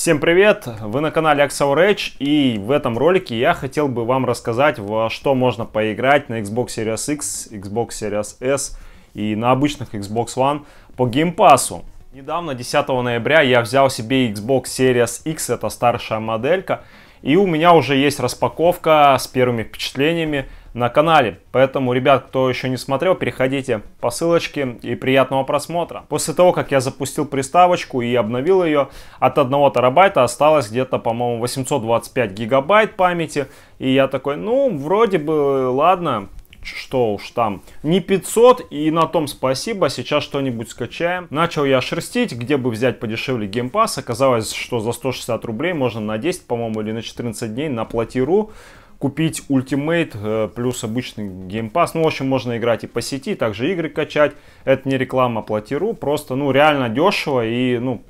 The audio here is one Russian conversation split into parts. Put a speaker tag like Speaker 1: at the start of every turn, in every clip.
Speaker 1: Всем привет! Вы на канале Axel Rage и в этом ролике я хотел бы вам рассказать, во что можно поиграть на Xbox Series X, Xbox Series S и на обычных Xbox One по геймпасу. Недавно, 10 ноября, я взял себе Xbox Series X, это старшая моделька, и у меня уже есть распаковка с первыми впечатлениями на канале. Поэтому, ребят, кто еще не смотрел, переходите по ссылочке и приятного просмотра. После того, как я запустил приставочку и обновил ее, от 1 терабайта осталось где-то, по-моему, 825 гигабайт памяти. И я такой, ну, вроде бы, ладно, что уж там, не 500 и на том спасибо, сейчас что-нибудь скачаем. Начал я шерстить, где бы взять подешевле геймпас, оказалось, что за 160 рублей можно на 10, по-моему, или на 14 дней на платиру купить Ultimate э, плюс обычный Game Pass. Ну, в общем, можно играть и по сети, также игры качать. Это не реклама платиру, просто, ну, реально дешево и, ну,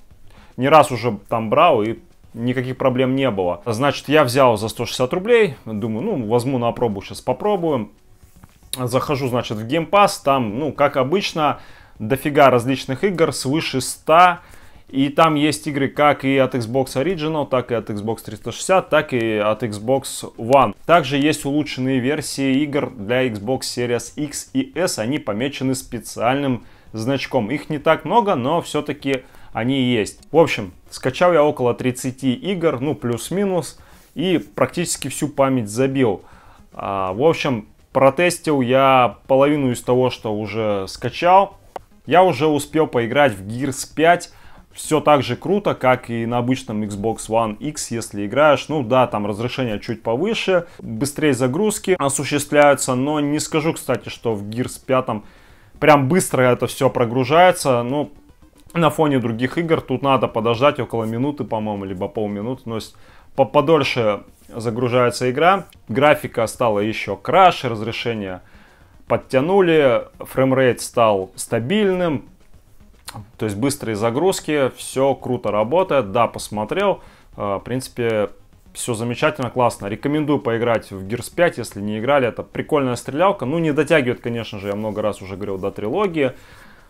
Speaker 1: не раз уже там брал и никаких проблем не было. Значит, я взял за 160 рублей, думаю, ну, возьму на пробу, сейчас попробуем. Захожу, значит, в Game Pass, там, ну, как обычно, дофига различных игр, свыше 100 и там есть игры как и от Xbox Original, так и от Xbox 360, так и от Xbox One. Также есть улучшенные версии игр для Xbox Series X и S. Они помечены специальным значком. Их не так много, но все-таки они есть. В общем, скачал я около 30 игр, ну плюс-минус, и практически всю память забил. А, в общем, протестил я половину из того, что уже скачал. Я уже успел поиграть в Gears 5, все так же круто, как и на обычном Xbox One X, если играешь. Ну да, там разрешение чуть повыше, быстрее загрузки осуществляются, но не скажу, кстати, что в Gears 5 прям быстро это все прогружается. Ну, на фоне других игр тут надо подождать около минуты, по-моему, либо полминуты. то есть подольше загружается игра. Графика стала еще краше, разрешение подтянули, фреймрейт стал стабильным, то есть быстрые загрузки, все круто работает. Да, посмотрел. А, в принципе, все замечательно, классно. Рекомендую поиграть в Gears 5, если не играли. Это прикольная стрелялка. Ну, не дотягивает, конечно же, я много раз уже говорил, до трилогии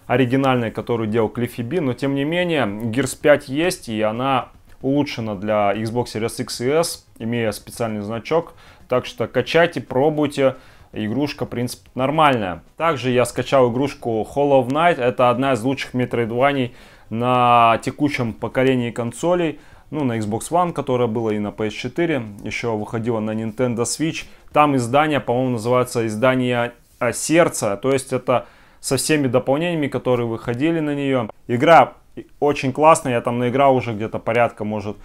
Speaker 1: оригинальной, которую делал Клиффи Би. Но, тем не менее, Gears 5 есть, и она улучшена для Xbox Series X и S, имея специальный значок. Так что качайте, пробуйте игрушка, в принципе, нормальная. Также я скачал игрушку Hollow Knight, это одна из лучших метроидваний на текущем поколении консолей, ну, на Xbox One, которая была и на PS4, еще выходила на Nintendo Switch. Там издание, по-моему, называется издание а, сердца, то есть это со всеми дополнениями, которые выходили на нее. Игра очень классная, я там наиграл уже где-то порядка, может,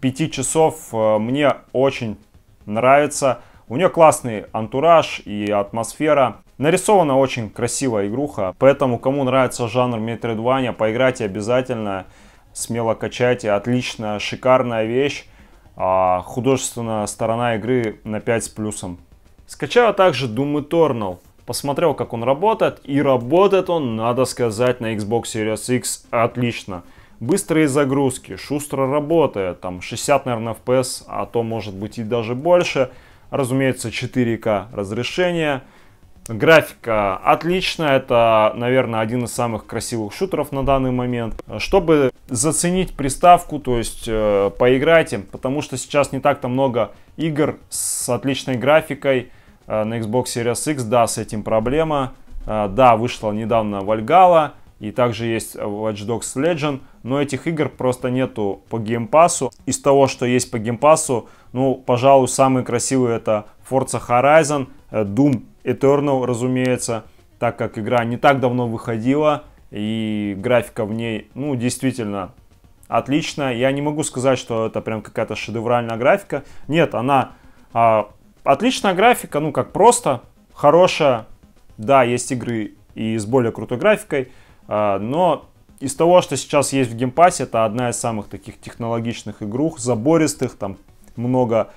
Speaker 1: 5 часов. Э, мне очень нравится. У нее классный антураж и атмосфера. Нарисована очень красивая игруха, поэтому кому нравится жанр Metroidvania, поиграйте обязательно, смело качайте, отличная, шикарная вещь. А художественная сторона игры на 5 с плюсом. Скачаю также Doom Eternal. Посмотрел, как он работает, и работает он, надо сказать, на Xbox Series X отлично. Быстрые загрузки, шустро работает, там 60, наверное, FPS, а то может быть и даже больше – разумеется, 4К разрешение. Графика отличная, это, наверное, один из самых красивых шутеров на данный момент. Чтобы заценить приставку, то есть э, им потому что сейчас не так-то много игр с отличной графикой э, на Xbox Series X, да, с этим проблема. Э, да, вышла недавно Valhalla, и также есть Watch Dogs Legend, но этих игр просто нету по геймпасу. Из того, что есть по геймпасу, ну, пожалуй, самые красивые это Forza Horizon, э, Doom Eternal, разумеется, так как игра не так давно выходила, и графика в ней, ну, действительно отлично. Я не могу сказать, что это прям какая-то шедевральная графика. Нет, она а, отличная графика, ну, как просто, хорошая. Да, есть игры и с более крутой графикой, а, но из того, что сейчас есть в геймпассе, это одна из самых таких технологичных игрух, забористых, там много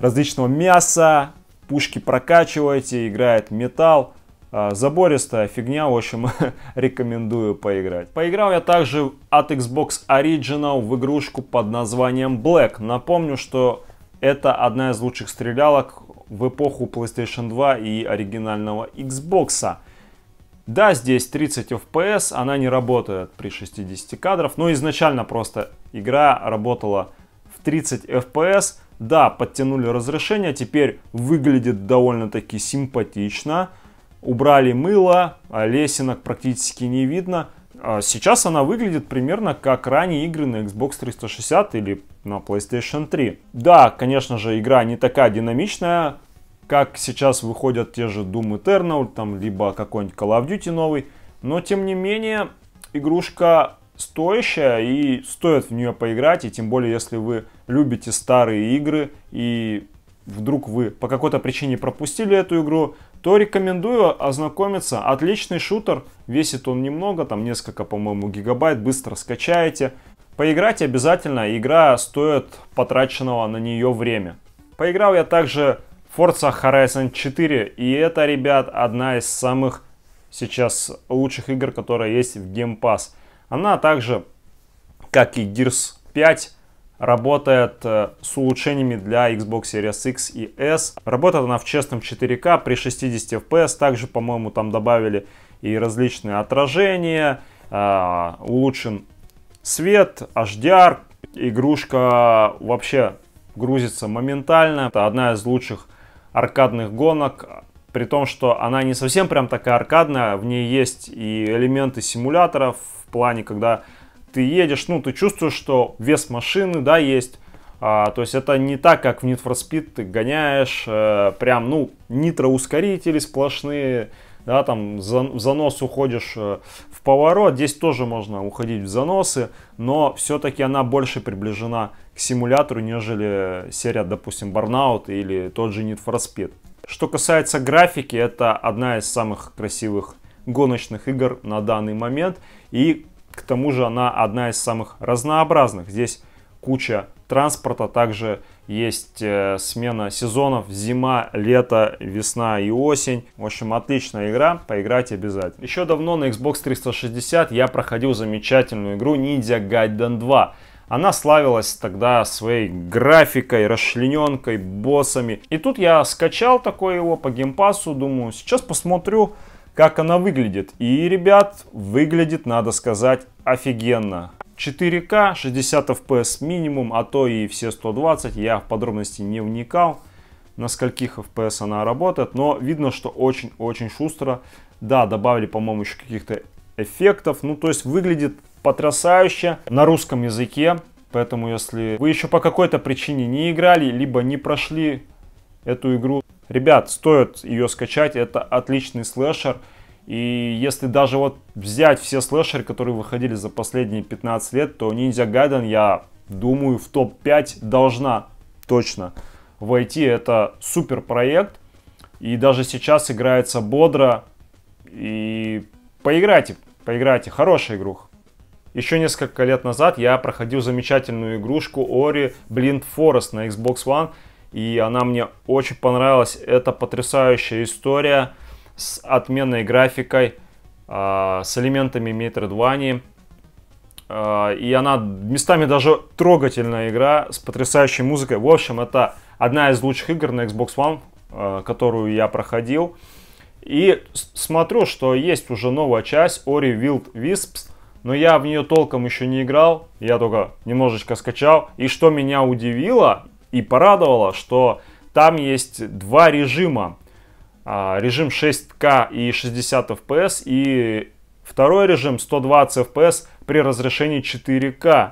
Speaker 1: различного мяса, пушки прокачиваете, играет металл. А, забористая фигня, в общем, рекомендую поиграть. Поиграл я также от Xbox Original в игрушку под названием Black. Напомню, что это одна из лучших стрелялок в эпоху PlayStation 2 и оригинального Xbox. Да, здесь 30 FPS, она не работает при 60 кадров, но изначально просто игра работала в 30 FPS. Да, подтянули разрешение, теперь выглядит довольно-таки симпатично. Убрали мыло, а лесенок практически не видно. А сейчас она выглядит примерно как ранние игры на Xbox 360 или на PlayStation 3. Да, конечно же, игра не такая динамичная, как сейчас выходят те же Doom Eternal, там, либо какой-нибудь Call of Duty новый. Но, тем не менее, игрушка стоящая и стоит в нее поиграть, и тем более, если вы любите старые игры и вдруг вы по какой-то причине пропустили эту игру, то рекомендую ознакомиться. Отличный шутер, весит он немного, там несколько, по-моему, гигабайт, быстро скачаете. Поиграть обязательно, игра стоит потраченного на нее время. Поиграл я также в Forza Horizon 4, и это, ребят, одна из самых сейчас лучших игр, которая есть в Game Pass. Она также, как и Gears 5, работает э, с улучшениями для Xbox Series X и S. Работает она в честном 4К при 60 FPS. Также, по-моему, там добавили и различные отражения, а, улучшен свет, HDR. Игрушка вообще грузится моментально. Это одна из лучших аркадных гонок при том, что она не совсем прям такая аркадная, в ней есть и элементы симулятора в плане, когда ты едешь, ну, ты чувствуешь, что вес машины, да, есть, а, то есть это не так, как в Need for Speed ты гоняешь, э, прям, ну, нитроускорители сплошные, да, там за, в занос уходишь э, в поворот, здесь тоже можно уходить в заносы, но все-таки она больше приближена к симулятору, нежели серия, допустим, Burnout или тот же Need for Speed. Что касается графики, это одна из самых красивых гоночных игр на данный момент. И к тому же она одна из самых разнообразных. Здесь куча транспорта, также есть э, смена сезонов, зима, лето, весна и осень. В общем, отличная игра, поиграть обязательно. Еще давно на Xbox 360 я проходил замечательную игру Ninja Gaiden 2. Она славилась тогда своей графикой, расчлененкой, боссами. И тут я скачал такое его по геймпасу, думаю, сейчас посмотрю, как она выглядит. И, ребят, выглядит, надо сказать, офигенно. 4К, 60 FPS минимум, а то и все 120, я в подробности не вникал, на скольких FPS она работает, но видно, что очень-очень шустро. Да, добавили, по-моему, еще каких-то эффектов, ну то есть выглядит потрясающе на русском языке. Поэтому, если вы еще по какой-то причине не играли, либо не прошли эту игру, ребят, стоит ее скачать. Это отличный слэшер. И если даже вот взять все слэшеры, которые выходили за последние 15 лет, то Ninja Gaiden, я думаю, в топ-5 должна точно войти. Это супер проект. И даже сейчас играется бодро. И поиграйте, поиграйте. Хорошая игруха. Еще несколько лет назад я проходил замечательную игрушку Ori Blind Forest на Xbox One, и она мне очень понравилась. Это потрясающая история с отменной графикой, а, с элементами Metroidvania. А, и она местами даже трогательная игра с потрясающей музыкой. В общем, это одна из лучших игр на Xbox One, а, которую я проходил. И смотрю, что есть уже новая часть Ori Wild Wisps – но я в нее толком еще не играл, я только немножечко скачал. И что меня удивило и порадовало, что там есть два режима. А, режим 6К и 60 FPS и второй режим 120 FPS при разрешении 4К.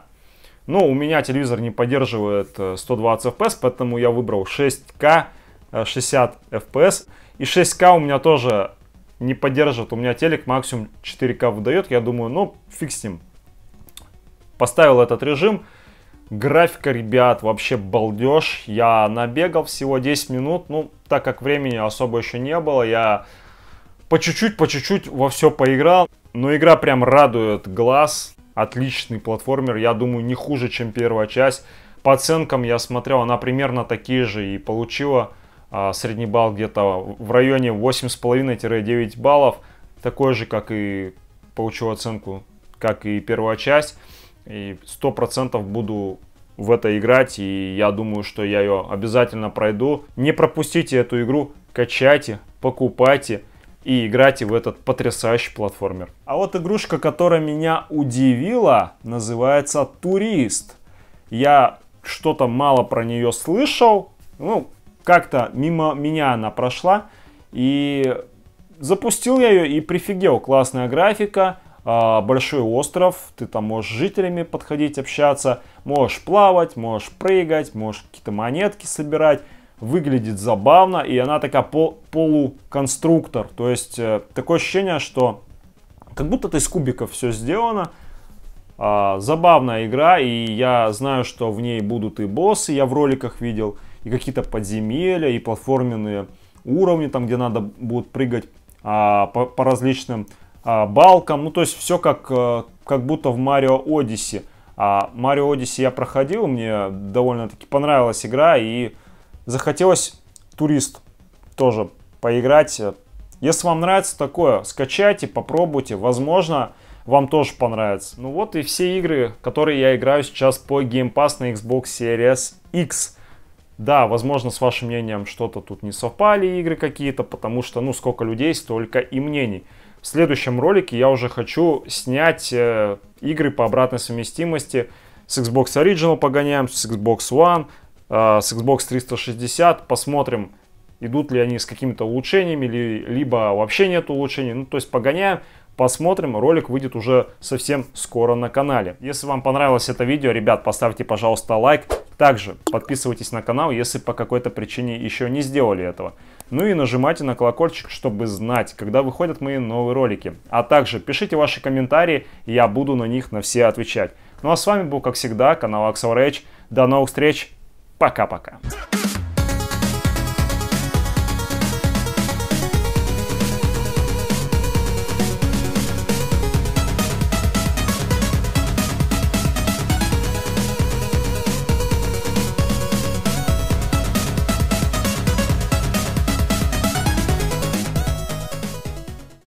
Speaker 1: Но ну, у меня телевизор не поддерживает 120 э, FPS, поэтому я выбрал 6К 60 FPS. И 6К у меня тоже не поддерживает. У меня телек максимум 4К выдает. Я думаю, ну, фиг с ним. Поставил этот режим. Графика, ребят, вообще балдеж. Я набегал всего 10 минут. Ну, так как времени особо еще не было, я по чуть-чуть, по чуть-чуть во все поиграл. Но игра прям радует глаз. Отличный платформер. Я думаю, не хуже, чем первая часть. По оценкам я смотрел, она примерно такие же и получила а, средний балл где-то в районе 8,5-9 баллов, такой же, как и получил оценку, как и первая часть. И 100% буду в это играть, и я думаю, что я ее обязательно пройду. Не пропустите эту игру, качайте, покупайте и играйте в этот потрясающий платформер. А вот игрушка, которая меня удивила, называется «Турист». Я что-то мало про нее слышал, ну, как-то мимо меня она прошла. И запустил я ее и прифигел. Классная графика, а, большой остров, ты там можешь с жителями подходить, общаться, можешь плавать, можешь прыгать, можешь какие-то монетки собирать. Выглядит забавно, и она такая пол полуконструктор. То есть э, такое ощущение, что как будто ты из кубиков все сделано. А, забавная игра, и я знаю, что в ней будут и боссы, я в роликах видел и какие-то подземелья, и платформенные уровни, там, где надо будет прыгать а, по, по различным а, балкам. Ну, то есть все как, а, как будто в Марио Одиссе. А Марио Одиссе я проходил, мне довольно-таки понравилась игра, и захотелось турист тоже поиграть. Если вам нравится такое, скачайте, попробуйте. Возможно, вам тоже понравится. Ну вот и все игры, которые я играю сейчас по Game Pass на Xbox Series X. Да, возможно, с вашим мнением что-то тут не совпали игры какие-то, потому что, ну, сколько людей, столько и мнений. В следующем ролике я уже хочу снять э, игры по обратной совместимости с Xbox Original погоняем, с Xbox One, э, с Xbox 360. Посмотрим, идут ли они с какими-то улучшениями, ли, либо вообще нет улучшений. Ну, то есть погоняем, посмотрим. Ролик выйдет уже совсем скоро на канале. Если вам понравилось это видео, ребят, поставьте, пожалуйста, лайк. Также подписывайтесь на канал, если по какой-то причине еще не сделали этого. Ну и нажимайте на колокольчик, чтобы знать, когда выходят мои новые ролики. А также пишите ваши комментарии, я буду на них на все отвечать. Ну а с вами был, как всегда, канал Axel Rage. До новых встреч, пока-пока.